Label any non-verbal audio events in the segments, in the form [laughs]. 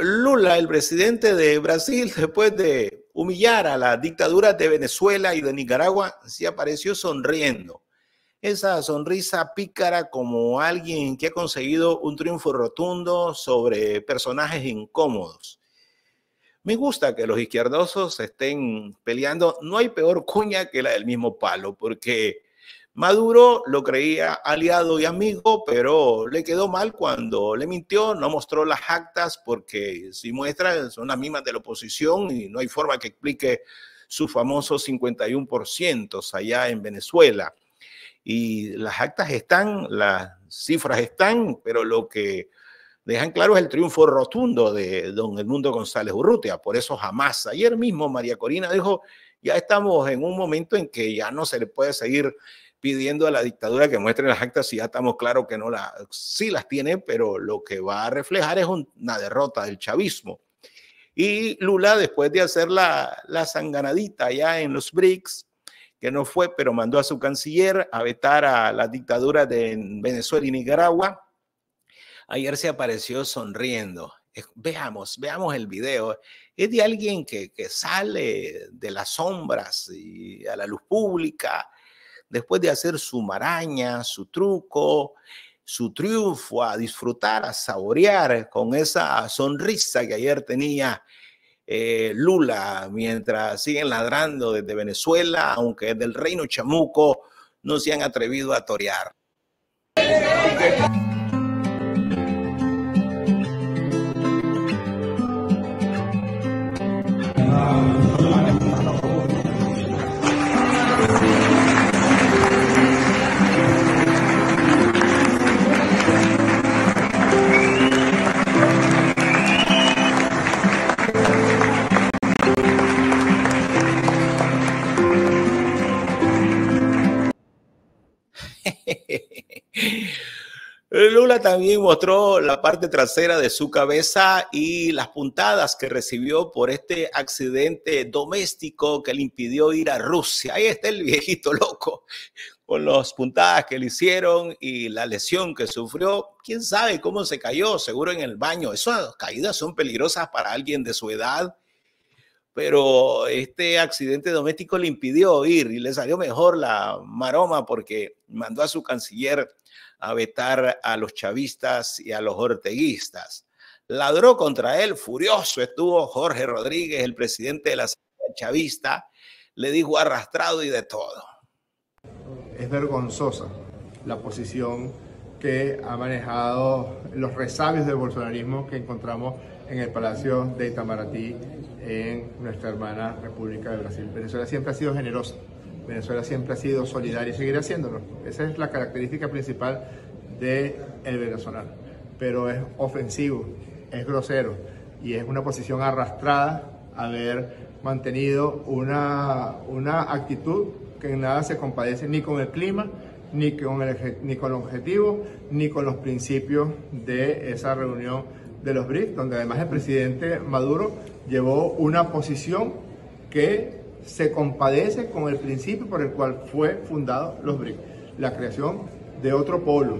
Lula, el presidente de Brasil, [laughs] después de humillar a las dictaduras de Venezuela y de Nicaragua, se apareció sonriendo. Esa sonrisa pícara como alguien que ha conseguido un triunfo rotundo sobre personajes incómodos. Me gusta que los izquierdosos estén peleando. No hay peor cuña que la del mismo palo, porque Maduro lo creía aliado y amigo, pero le quedó mal cuando le mintió, no mostró las actas porque si muestra son las mismas de la oposición y no hay forma que explique su famoso 51% allá en Venezuela. Y las actas están, las cifras están, pero lo que dejan claro es el triunfo rotundo de don Edmundo González Urrutia. Por eso jamás, ayer mismo María Corina dijo, ya estamos en un momento en que ya no se le puede seguir pidiendo a la dictadura que muestre las actas, y ya estamos claros que no las, sí las tiene, pero lo que va a reflejar es una derrota del chavismo. Y Lula, después de hacer la, la sanganadita allá en los BRICS, que no fue, pero mandó a su canciller a vetar a las dictaduras de Venezuela y Nicaragua, ayer se apareció sonriendo. Veamos, veamos el video. Es de alguien que, que sale de las sombras y a la luz pública después de hacer su maraña, su truco, su triunfo, a disfrutar, a saborear con esa sonrisa que ayer tenía eh, Lula, mientras siguen ladrando desde Venezuela, aunque del reino chamuco no se han atrevido a torear. también mostró la parte trasera de su cabeza y las puntadas que recibió por este accidente doméstico que le impidió ir a Rusia. Ahí está el viejito loco con las puntadas que le hicieron y la lesión que sufrió. ¿Quién sabe cómo se cayó? Seguro en el baño. Esas caídas son peligrosas para alguien de su edad pero este accidente doméstico le impidió ir y le salió mejor la maroma porque mandó a su canciller a vetar a los chavistas y a los orteguistas. Ladró contra él, furioso estuvo Jorge Rodríguez, el presidente de la chavista, le dijo arrastrado y de todo. Es vergonzosa la posición que ha manejado los resabios del bolsonarismo que encontramos en el Palacio de Itamaraty en nuestra hermana República de Brasil. Venezuela siempre ha sido generosa Venezuela siempre ha sido solidaria y seguirá haciéndolo. Esa es la característica principal del el venezolano. Pero es ofensivo, es grosero y es una posición arrastrada haber mantenido una, una actitud que en nada se compadece ni con el clima, ni con el, ni con el objetivo, ni con los principios de esa reunión de los BRICS, donde además el presidente Maduro llevó una posición que se compadece con el principio por el cual fue fundado los BRICS, la creación de otro polo,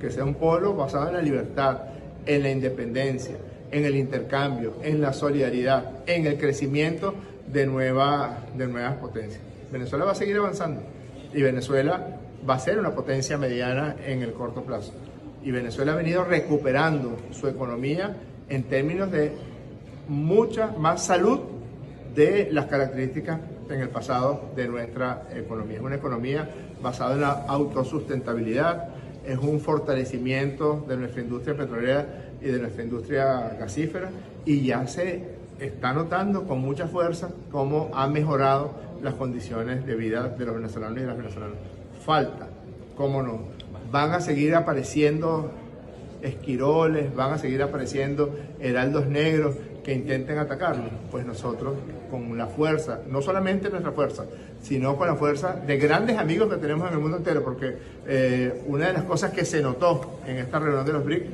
que sea un polo basado en la libertad, en la independencia, en el intercambio, en la solidaridad, en el crecimiento de, nueva, de nuevas potencias. Venezuela va a seguir avanzando y Venezuela va a ser una potencia mediana en el corto plazo. Y Venezuela ha venido recuperando su economía en términos de mucha más salud de las características en el pasado de nuestra economía. Es una economía basada en la autosustentabilidad, es un fortalecimiento de nuestra industria petrolera y de nuestra industria gasífera y ya se está notando con mucha fuerza cómo han mejorado las condiciones de vida de los venezolanos y de las venezolanas. Falta, cómo no. Van a seguir apareciendo esquiroles, van a seguir apareciendo heraldos negros que intenten atacarnos, pues nosotros con la fuerza, no solamente nuestra fuerza, sino con la fuerza de grandes amigos que tenemos en el mundo entero, porque eh, una de las cosas que se notó en esta reunión de los BRICS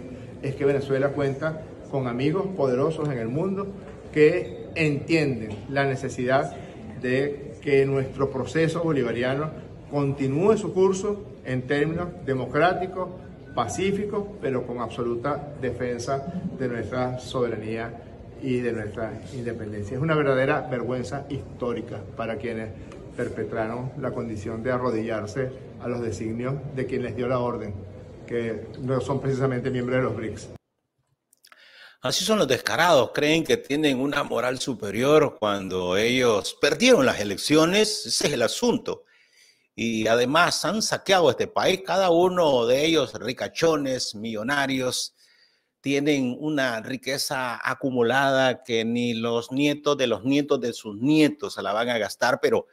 es que Venezuela cuenta con amigos poderosos en el mundo que entienden la necesidad de que nuestro proceso bolivariano continúe su curso en términos democráticos, pacíficos, pero con absoluta defensa de nuestra soberanía y de nuestra independencia. Es una verdadera vergüenza histórica para quienes perpetraron la condición de arrodillarse a los designios de quien les dio la orden, que no son precisamente miembros de los BRICS. Así son los descarados, creen que tienen una moral superior cuando ellos perdieron las elecciones, ese es el asunto. Y además han saqueado este país, cada uno de ellos ricachones, millonarios, tienen una riqueza acumulada que ni los nietos de los nietos de sus nietos se la van a gastar, pero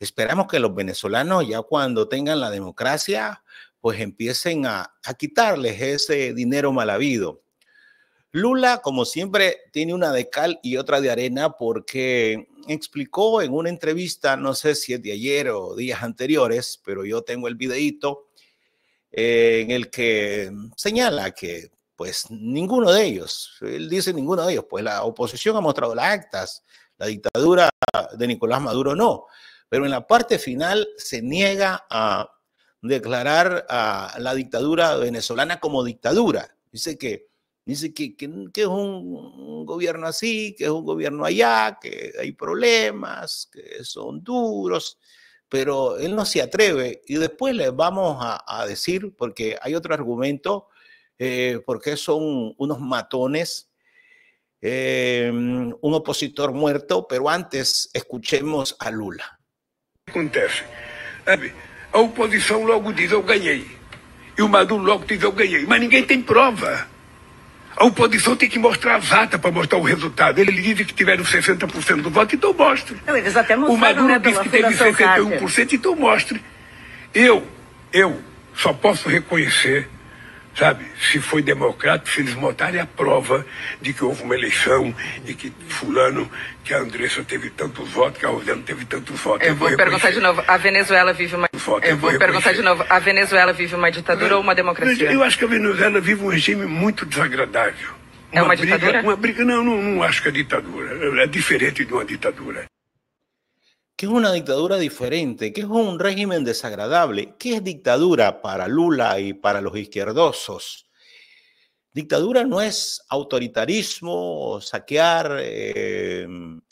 esperamos que los venezolanos ya cuando tengan la democracia, pues empiecen a, quitarles ese dinero mal habido. Lula, como siempre, tiene una de cal y otra de arena porque explicó en una entrevista, no sé si es de ayer o días anteriores, pero yo tengo el videito eh, en el que señala que pues ninguno de ellos, él dice ninguno de ellos, pues la oposición ha mostrado las actas, la dictadura de Nicolás Maduro no, pero en la parte final se niega a declarar a la dictadura venezolana como dictadura. Dice que Dice que, es un, gobierno así, que es un gobierno allá, que hay problemas, que son duros, pero él no se atreve. Y después le vamos a decir, porque hay otro argumento eh, porque son unos matones. Eh, un opositor muerto, pero antes escuchemos a Lula. Acontece. A oposição logo diz eu ganhei. E o Maduro logo diz eu ganhei. Mas ninguém tem prova. A oposição tem que mostrar as atas para mostrar o resultado. Ele diz que tiveram 60% do voto, então mostre. Não, eles até o Maduro né, disse que teve 61%, Carter. então mostre. Eu, eu só posso reconhecer Sabe, se foi democrata, se eles montarem a prova de que houve uma eleição e que fulano, que a Andressa teve tantos votos, que a Rosana teve tantos votos. Eu, eu vou, vou perguntar de novo, a Venezuela vive uma... eu, eu vou, vou perguntar de novo, a Venezuela vive uma ditadura ou uma democracia? Eu acho que a Venezuela vive um regime muito desagradável. É uma é uma briga, ditadura? Uma briga, não, não, não acho que é ditadura. É diferente de uma ditadura. ¿Qué es una dictadura diferente, ¿Qué es un régimen desagradable, ¿Qué es dictadura para Lula y para los izquierdosos. Dictadura no es autoritarismo, saquear, em,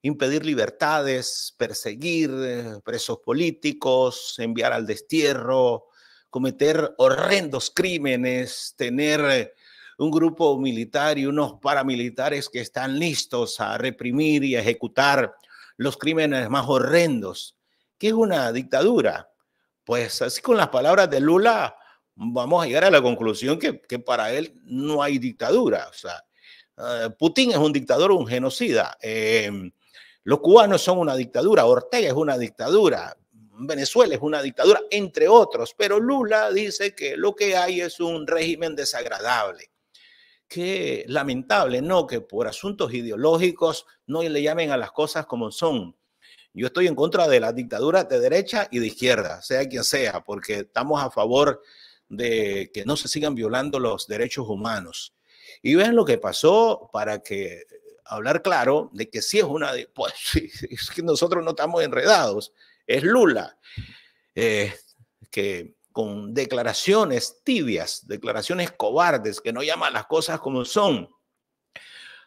impedir libertades, perseguir eh, presos políticos, enviar al destierro, cometer horrendos crímenes, tener eh, un grupo militar y unos paramilitares que están listos a reprimir y a ejecutar los crímenes más horrendos. ¿Qué es una dictadura? Pues así con las palabras de Lula, vamos a llegar a la conclusión que, para él no hay dictadura. O sea, eh, Putin es un dictador, un genocida. Eh, los cubanos son una dictadura, Ortega es una dictadura, Venezuela es una dictadura, entre otros. Pero Lula dice que lo que hay es un régimen desagradable qué lamentable, ¿no? Que por asuntos ideológicos no le llamen a las cosas como son. Yo estoy en contra de la dictadura de derecha y de izquierda, sea quien sea, porque estamos a favor de que no se sigan violando los derechos humanos. Y ven lo que pasó para que hablar claro de que sí es una de, pues [laughs] es que nosotros no estamos enredados, es Lula, eh, que con declaraciones tibias, declaraciones cobardes, que no llaman las cosas como son.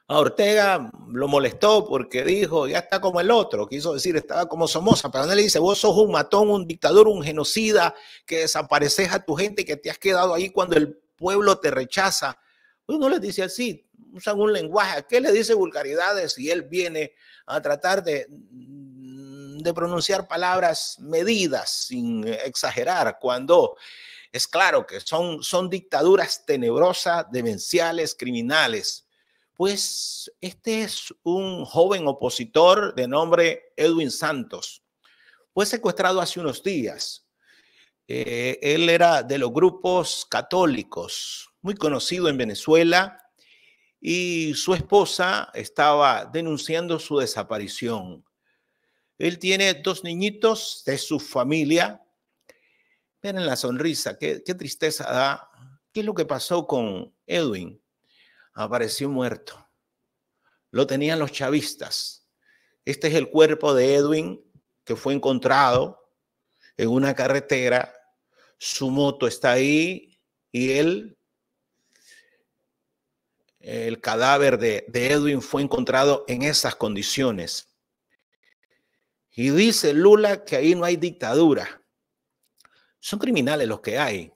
A Ortega lo molestó porque dijo, ya está como el otro, quiso decir, estaba como Somoza, pero no le dice, vos sos un matón, un dictador, un genocida, que desapareces a tu gente, que te has quedado ahí cuando el pueblo te rechaza. Uno pues le dice así, usan un lenguaje, ¿a qué le dice vulgaridades? Y él viene a tratar de, de pronunciar palabras medidas, sin exagerar, cuando es claro que son, son dictaduras tenebrosas, demenciales, criminales. Pues este es un joven opositor de nombre Edwin Santos. Fue secuestrado hace unos días. Eh, él era de los grupos católicos, muy conocido en Venezuela, y su esposa estaba denunciando su desaparición. Él tiene dos niñitos de su familia. Miren la sonrisa, qué, tristeza da. ¿Qué es lo que pasó con Edwin? Apareció muerto. Lo tenían los chavistas. Este es el cuerpo de Edwin que fue encontrado en una carretera. Su moto está ahí y él, el cadáver de, de Edwin fue encontrado en esas condiciones. Y dice Lula que ahí no hay dictadura. Son criminales los que hay.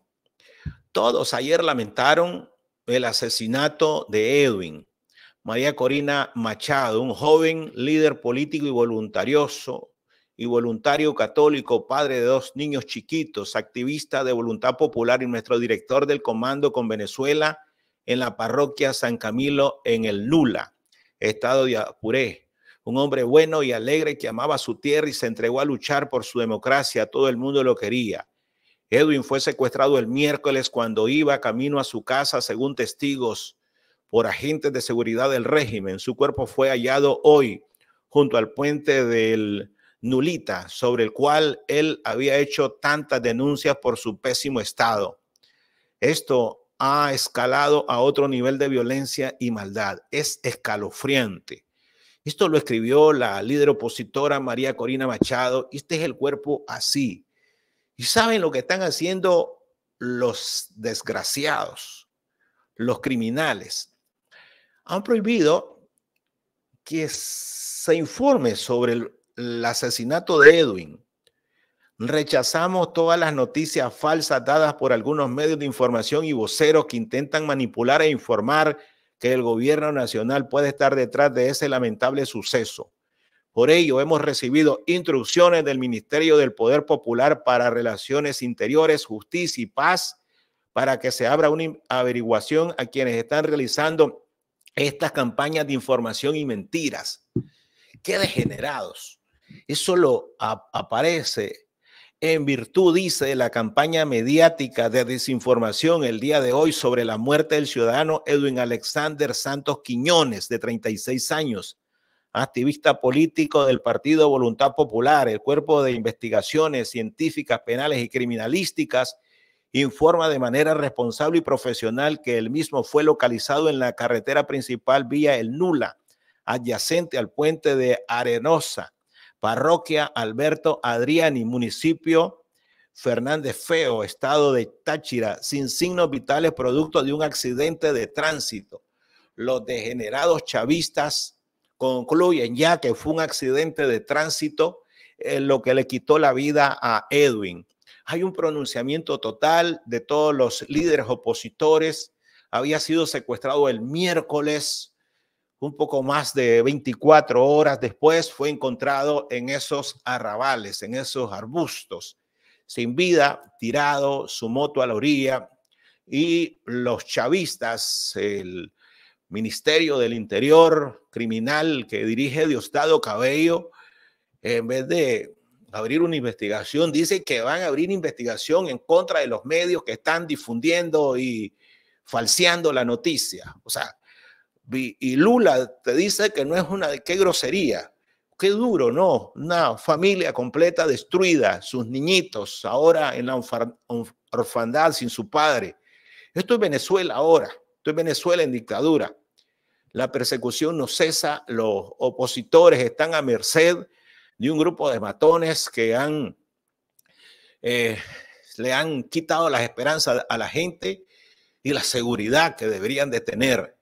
Todos ayer lamentaron el asesinato de Edwin. María Corina Machado, un joven líder político y voluntarioso, y voluntario católico, padre de dos niños chiquitos, activista de Voluntad Popular y nuestro director del comando con Venezuela en la parroquia San Camilo en el Lula, estado de Apuré un hombre bueno y alegre que amaba su tierra y se entregó a luchar por su democracia. Todo el mundo lo quería. Edwin fue secuestrado el miércoles cuando iba camino a su casa, según testigos, por agentes de seguridad del régimen. Su cuerpo fue hallado hoy junto al puente del Nulita, sobre el cual él había hecho tantas denuncias por su pésimo estado. Esto ha escalado a otro nivel de violencia y maldad. Es escalofriante. Esto lo escribió la líder opositora María Corina Machado. Este es el cuerpo así. Y saben lo que están haciendo los desgraciados, los criminales. Han prohibido que se informe sobre el, asesinato de Edwin. Rechazamos todas las noticias falsas dadas por algunos medios de información y voceros que intentan manipular e informar que el gobierno nacional puede estar detrás de ese lamentable suceso. Por ello, hemos recibido instrucciones del Ministerio del Poder Popular para Relaciones Interiores, Justicia y Paz para que se abra una averiguación a quienes están realizando estas campañas de información y mentiras. Qué degenerados. Eso lo aparece en virtud, dice, la campaña mediática de desinformación el día de hoy sobre la muerte del ciudadano Edwin Alexander Santos Quiñones, de 36 años, activista político del Partido Voluntad Popular, el Cuerpo de Investigaciones Científicas, Penales y Criminalísticas, informa de manera responsable y profesional que el mismo fue localizado en la carretera principal vía El Nula, adyacente al puente de Arenosa Parroquia Alberto Adriani, municipio Fernández Feo, estado de Táchira, sin signos vitales producto de un accidente de tránsito. Los degenerados chavistas concluyen ya que fue un accidente de tránsito eh, lo que le quitó la vida a Edwin. Hay un pronunciamiento total de todos los líderes opositores. Había sido secuestrado el miércoles un poco más de 24 horas después fue encontrado en esos arrabales, en esos arbustos, sin vida, tirado su moto a la orilla y los chavistas, el Ministerio del Interior criminal que dirige Diosdado Cabello, en vez de abrir una investigación, dice que van a abrir investigación en contra de los medios que están difundiendo y falseando la noticia. O sea, y Lula te dice que no es una qué grosería. Qué duro, ¿no? Una familia completa destruida, sus niñitos ahora en la orfandad sin su padre. Esto es Venezuela ahora, esto es Venezuela en dictadura. La persecución no cesa, los opositores están a merced de un grupo de matones que han, eh, le han quitado las esperanzas a la gente y la seguridad que deberían de tener.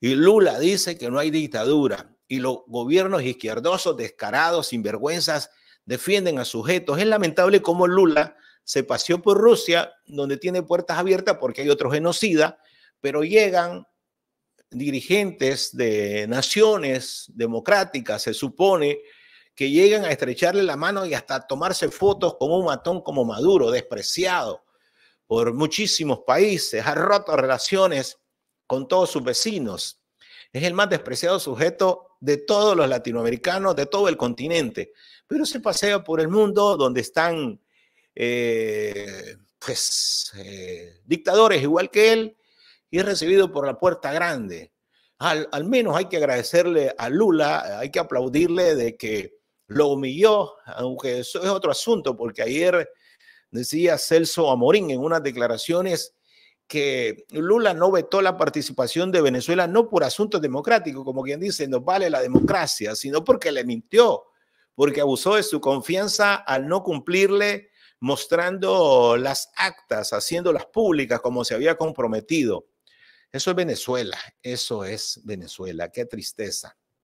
Y Lula dice que no hay dictadura y los gobiernos izquierdosos, descarados, sinvergüenzas, defienden a sujetos. Es lamentable cómo Lula se paseó por Rusia, donde tiene puertas abiertas porque hay otro genocida, pero llegan dirigentes de naciones democráticas, se supone, que llegan a estrecharle la mano y hasta tomarse fotos con un matón como Maduro, despreciado por muchísimos países, ha roto relaciones con todos sus vecinos. Es el más despreciado sujeto de todos los latinoamericanos, de todo el continente. Pero se pasea por el mundo donde están, eh, pues, eh, dictadores igual que él y es recibido por la puerta grande. Al, al, menos hay que agradecerle a Lula, hay que aplaudirle de que lo humilló, aunque eso es otro asunto, porque ayer decía Celso Amorín en unas declaraciones que Lula no vetó la participación de Venezuela no por asuntos democráticos, como quien dice, no vale la democracia, sino porque le mintió, porque abusó de su confianza al no cumplirle mostrando las actas, haciéndolas públicas como se había comprometido. Eso es Venezuela, eso es Venezuela, qué tristeza.